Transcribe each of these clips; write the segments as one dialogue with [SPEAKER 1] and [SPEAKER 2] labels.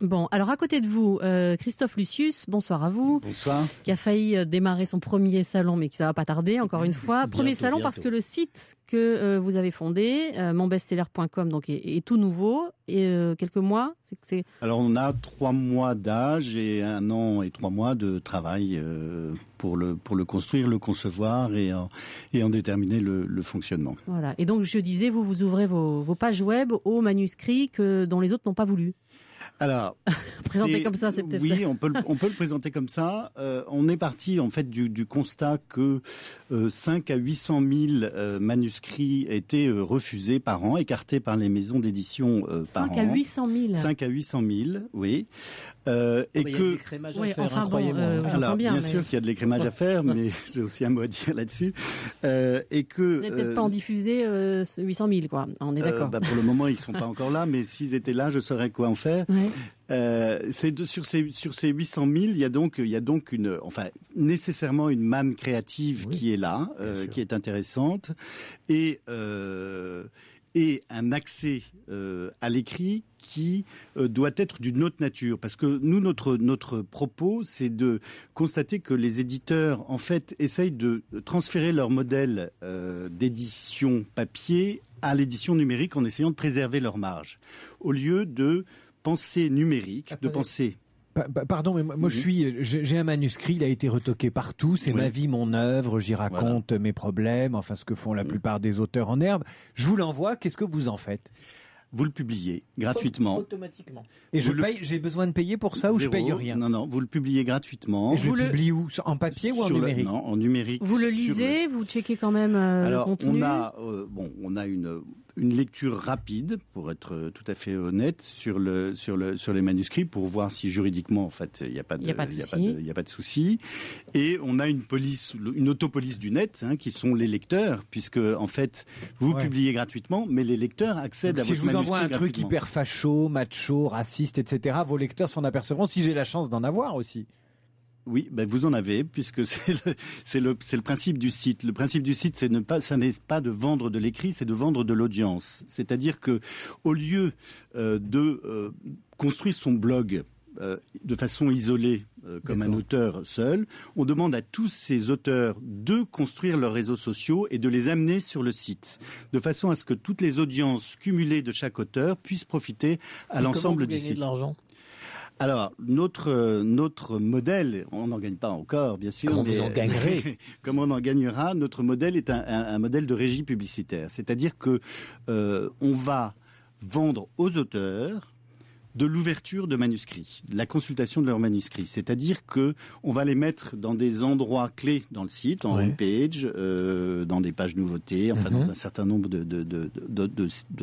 [SPEAKER 1] Bon, alors à côté de vous, euh, Christophe Lucius, bonsoir à vous. Bonsoir. Qui a failli euh, démarrer son premier salon, mais qui ça va pas tarder, encore une fois. premier salon parce que le site que euh, vous avez fondé, euh, monbestseller.com, donc est, tout nouveau. Et quelques mois, c'est
[SPEAKER 2] Alors on a trois mois d'âge et un an et trois mois de travail pour le pour le construire, le concevoir et en, et en déterminer le, fonctionnement.
[SPEAKER 1] Voilà. Et donc je disais, vous vous ouvrez vos, vos pages web aux manuscrits que dont les autres n'ont pas voulu.
[SPEAKER 2] Alors, Présenter comme ça, c'est peut-être. Oui, on peut, on peut le présenter comme ça. Euh, on est parti en fait du, du constat que euh, 5 à 800 000 euh, manuscrits étaient euh, refusés par an, écartés par les maisons d'édition euh, par 5 an. 5 à 800 000. 5 à 800 000, oui. Euh, et que oh, il y a de l'écrémage à faire, enfin, Alors, bien, sûr qu'il y a de l'écrémage à faire, mais j'ai aussi un mot à dire là-dessus. et que vous peut-être pas en
[SPEAKER 1] diffuser 800 000, quoi. On est d'accord. Bah, pour
[SPEAKER 2] le moment, ils ne sont pas encore là, mais s'ils étaient là, je saurais quoi en faire. Oui. Euh, c'est sur ces 800 000, il y a donc une enfin nécessairement une manne créative qui est là, euh, qui est intéressante et euh, un accès à l'écrit qui doit être d'une autre nature parce que nous notre notre propos c'est de constater que les éditeurs en fait essayent de transférer leur modèle d'édition papier à l'édition numérique en essayant de préserver leur marge au lieu de pensée numérique, de pensée Pardon, mais moi, je suis, euh, j'ai un manuscrit, il a été retoqué partout. C'est ma vie, mon œuvre. J'y raconte mes problèmes, enfin ce que font la mm. plupart des auteurs en herbe. Je vous l'envoie. Qu'est-ce que vous en faites Vous le publiez gratuitement,
[SPEAKER 3] automatiquement. Et je paye.
[SPEAKER 2] J'ai besoin de payer pour ça ou je paye rien Non, non. Vous le publiez gratuitement. je vous le publie où En papier ou en numérique Non, en numérique. Vous le lisez,
[SPEAKER 1] vous checkez quand même. Euh, le contenu. on a,
[SPEAKER 2] euh, bon, on a une une lecture rapide, pour être euh, tout à fait honnête, sur, le, sur, le, sur les manuscrits pour voir si juridiquement, en fait, il n'y a pas de, il y a pas de, souci. Et on a une police, une autopolice du net, hein, qui sont les lecteurs, puisque en fait, vous publiez gratuitement, mais les lecteurs accèdent à si manuscrits Si je vous envoie un truc hyper facho, macho, raciste, etc., vos lecteurs s'en apercevront si j'ai la chance d'en avoir aussi. Oui, ben, vous en avez, puisque c'est le, principe du site. Le principe du site, c'est ne pas, ça n'est pas de vendre de l'écrit, c'est de vendre de l'audience. C'est-à-dire que, au lieu euh, de euh, construire son blog euh, de façon isolée, comme un auteur seul, on demande à tous ces auteurs de construire leurs réseaux sociaux et de les amener sur le site, de façon à ce que toutes les audiences cumulées de chaque auteur puissent profiter à l'ensemble du site. De alors, notre, notre modèle, on n'en gagne pas encore, bien sûr. mais, comme on en gagnera, notre modèle est un, modèle de régie publicitaire. C'est-à-dire que euh, on va vendre aux auteurs de l'ouverture de manuscrits, la consultation de leurs manuscrits. C'est-à-dire que on va les mettre dans des endroits clés dans le site, en ouais. homepage, euh, dans des pages nouveautés, enfin dans mhm. un certain nombre de,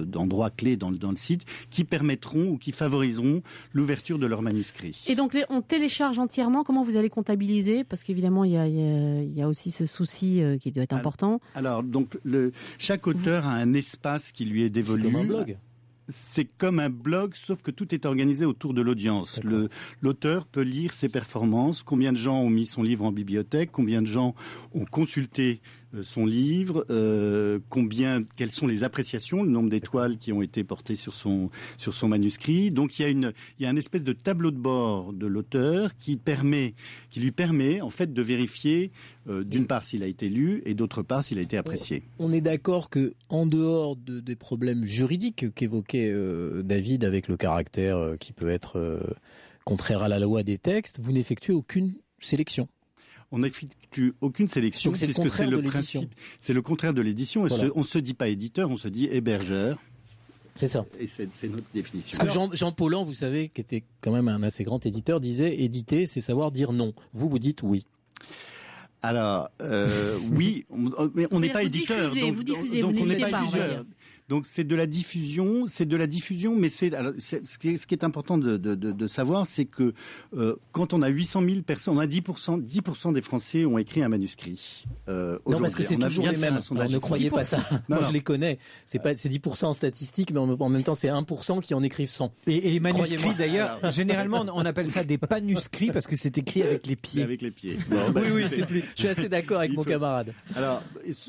[SPEAKER 2] d'endroits clés dans, dans, le site qui permettront ou qui favoriseront l'ouverture de leurs manuscrits.
[SPEAKER 1] Et donc on télécharge entièrement. Comment vous allez comptabiliser Parce qu'évidemment il y a, y a, aussi ce souci euh, qui doit être important.
[SPEAKER 2] Alors, donc le, chaque auteur a un espace qui lui est dévolu. comme un blog c'est comme un blog, sauf que tout est organisé autour de l'audience. L'auteur peut lire ses performances, combien de gens ont mis son livre en bibliothèque, combien de gens ont consulté euh, son livre, euh, combien, quelles sont les appréciations, le nombre d'étoiles qui ont été portées sur son, sur son manuscrit. Donc il y a une, espèce de tableau de bord de l'auteur qui qui lui permet en fait de vérifier euh, d'une part s'il a été lu et d'autre part s'il a été apprécié.
[SPEAKER 3] On est d'accord que en dehors des problèmes juridiques qu'évoquait David avec le caractère qui peut être contraire à la loi des textes, vous n'effectuez aucune sélection
[SPEAKER 2] on n'effectue aucune sélection puisque c'est le, principe. C'est le contraire de l'édition. On ne on se dit pas éditeur, on se dit hébergeur. C'est ça. Et c'est notre définition. Parce que Jean,
[SPEAKER 3] Jean Paulan, vous savez, qui était quand même un assez grand éditeur, disait éditer, c'est savoir dire non. Vous, vous dites oui.
[SPEAKER 2] Alors, euh, oui, mais on n'est pas éditeur. donc, vous diffusez, vous on n'est pas, pas donc c'est de la diffusion, c'est de la diffusion, mais c'est ce qui est, important de, savoir, c'est que euh, quand on a 800 000 personnes, on a 10 10 des Français ont écrit un manuscrit. Euh, non, parce que c'est toujours les mêmes. ne croyez pas ça. Moi, je les connais.
[SPEAKER 3] C'est pas, c'est 10 en statistique, mais en, même temps, c'est 1 qui en écrivent 100. Et, les manuscrits, d'ailleurs,
[SPEAKER 2] généralement, on appelle ça des panuscrits parce que c'est écrit avec les pieds. Avec les pieds. Ben, oui, oui, c'est plus. Je suis assez d'accord avec mon camarade. Alors,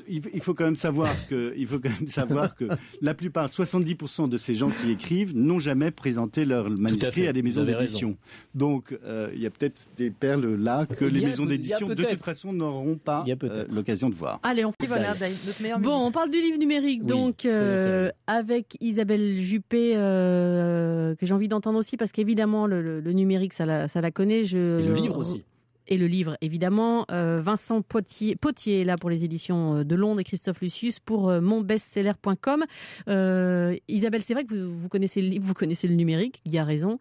[SPEAKER 2] il faut quand même savoir que, il faut quand même savoir que la plupart, 70% de ces gens qui écrivent n'ont jamais présenté leur manuscrit à, des maisons d'édition. Donc, euh, il y a peut-être des perles là que les maisons d'édition, de toute façon, n'auront pas euh, l'occasion de voir.
[SPEAKER 1] Allez, on fait ben, Bon, on parle du livre numérique, donc, euh, avec Isabelle Juppé, que j'ai envie d'entendre aussi, parce qu'évidemment, le, numérique, ça la, connaît. Je... Et le livre aussi et le livre, évidemment. Euh, Vincent Potier, est là pour les éditions euh, de Londres et Christophe Lucius pour mon euh, monbestseller.com. Isabelle, c'est vrai que vous, connaissez le vous connaissez le numérique, il a raison.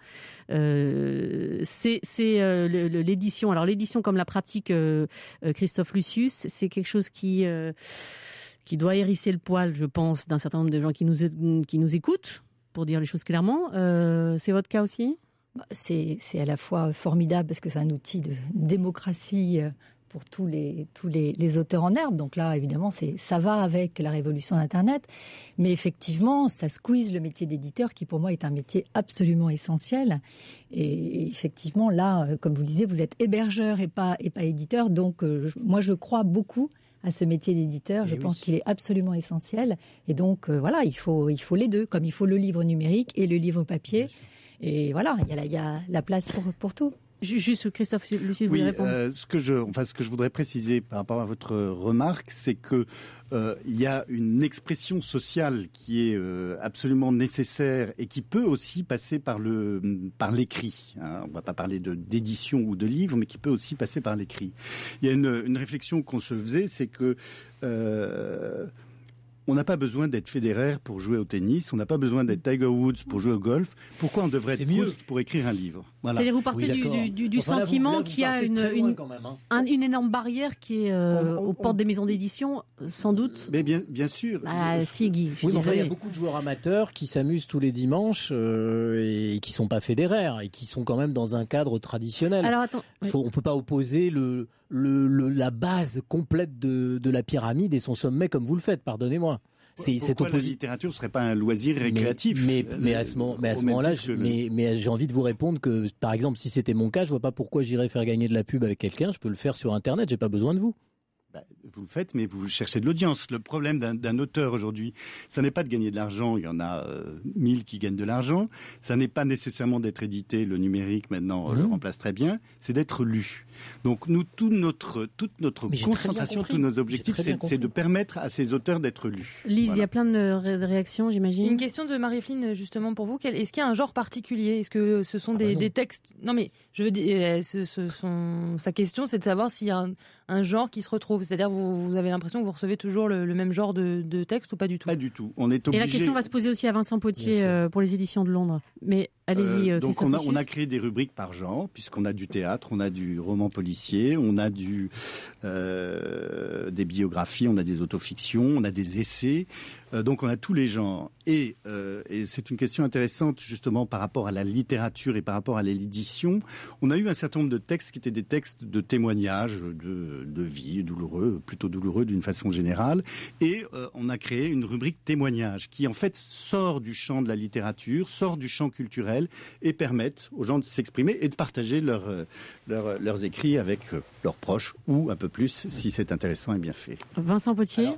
[SPEAKER 1] c'est l'édition. Alors l'édition comme la pratique Christophe Lucius, c'est quelque chose qui qui doit hérisser le poil, je pense, d'un certain nombre de gens qui nous, qui nous écoutent, pour dire les choses clairement. c'est votre cas aussi c'est à la fois formidable parce que c'est un outil de démocratie euh, pour tous les, tous les, auteurs en herbe. Donc là, évidemment, ça va avec la révolution d'Internet. Mais effectivement, ça squeeze le métier d'éditeur qui, pour moi, est un métier absolument essentiel. Et effectivement, là, euh, comme vous le disiez, vous êtes hébergeur et pas, et pas éditeur. Donc, euh, moi, je crois beaucoup à ce métier d'éditeur. Eh je pense qu'il est absolument essentiel. Et donc, voilà, il faut, il faut les deux, comme il faut le livre numérique et le livre papier. Et voilà, il y, a la place pour, pour tout. Juste, Christophe, Lucie, vous oui, répondre.
[SPEAKER 2] Euh, ce que je, enfin, ce que je voudrais préciser par rapport à votre euh, remarque, c'est que euh, il y a une expression sociale qui est absolument nécessaire et qui peut aussi passer par le mm, par l'écrit. Hein. On ne va pas parler de d'édition ou de livre, mais qui peut aussi passer par l'écrit. Il y a une, une réflexion qu'on se faisait, c'est que on n'a pas besoin d'être fédéraire pour jouer au tennis, on n'a pas besoin d'être Tiger Woods pour jouer au golf. Pourquoi on devrait être Proust pour écrire un livre cest vous partez du, sentiment qu'il y a hein.
[SPEAKER 1] une, énorme barrière qui est euh, aux portes des maisons d'édition, sans doute.
[SPEAKER 2] Mais bien, sûr. Ah, si, Guy. oui,
[SPEAKER 1] il y a beaucoup
[SPEAKER 3] de joueurs amateurs qui s'amusent tous les dimanches euh, et qui sont pas fédéraires et qui sont quand même dans un cadre traditionnel. Alors attends, on peut pas opposer la base complète de la pyramide et son sommet comme vous le faites. Pardonnez-moi. C'est cette opposition. La
[SPEAKER 2] littérature serait pas un loisir récréatif. Euh, mais, à ce moment, là
[SPEAKER 3] j'ai envie de vous répondre que, par exemple, si c'était mon cas, je ne vois pas pourquoi j'irais faire gagner de la pub avec quelqu'un. Je peux le faire sur Internet. je n'ai pas besoin de
[SPEAKER 2] vous. Bah, vous le faites, mais vous cherchez de l'audience. Le problème d'un auteur aujourd'hui, ça n'est pas de gagner de l'argent. Il y en a euh, mille qui gagnent de l'argent. Ça n'est pas nécessairement d'être édité. Le numérique maintenant euh, le mmh. remplace très bien. C'est d'être lu. Donc nous, tout notre, toute notre concentration, tous nos objectifs, c'est de permettre à ces auteurs d'être lus. Lise, il y a
[SPEAKER 1] plein de réactions, j'imagine. Une question de Marie-Flynn justement pour vous. Est-ce qu'il y a un genre particulier Est-ce que ce sont ah bah des, textes Non, mais je veux dire, euh, ce, sont... sa question, c'est de savoir s'il y a un genre qui se retrouve. C'est-à-dire vous, vous avez l'impression que vous recevez toujours le, même genre de, texte ou pas du tout Pas du
[SPEAKER 2] tout. On est Et la question va
[SPEAKER 1] se poser aussi à Vincent Potier euh, pour les éditions de Londres. Mais euh, euh, donc on a, on a
[SPEAKER 2] créé des rubriques par genre, puisqu'on a du théâtre, on a du roman policier, on a du, euh, des biographies, on a des autofictions, on a des essais. donc on a tous les genres. Et, c'est une question intéressante justement par rapport à la littérature et par rapport à l'édition. On a eu un certain nombre de textes qui étaient des textes de témoignages de, de vie douloureux, plutôt douloureux d'une façon générale. Et on a créé une rubrique témoignages qui en fait sort du champ de la littérature, sort du champ culturel et permettent aux gens de s'exprimer et de partager euh, euh, leurs écrits avec euh, leurs proches ou un peu plus si c'est intéressant et bien fait. Vincent Potier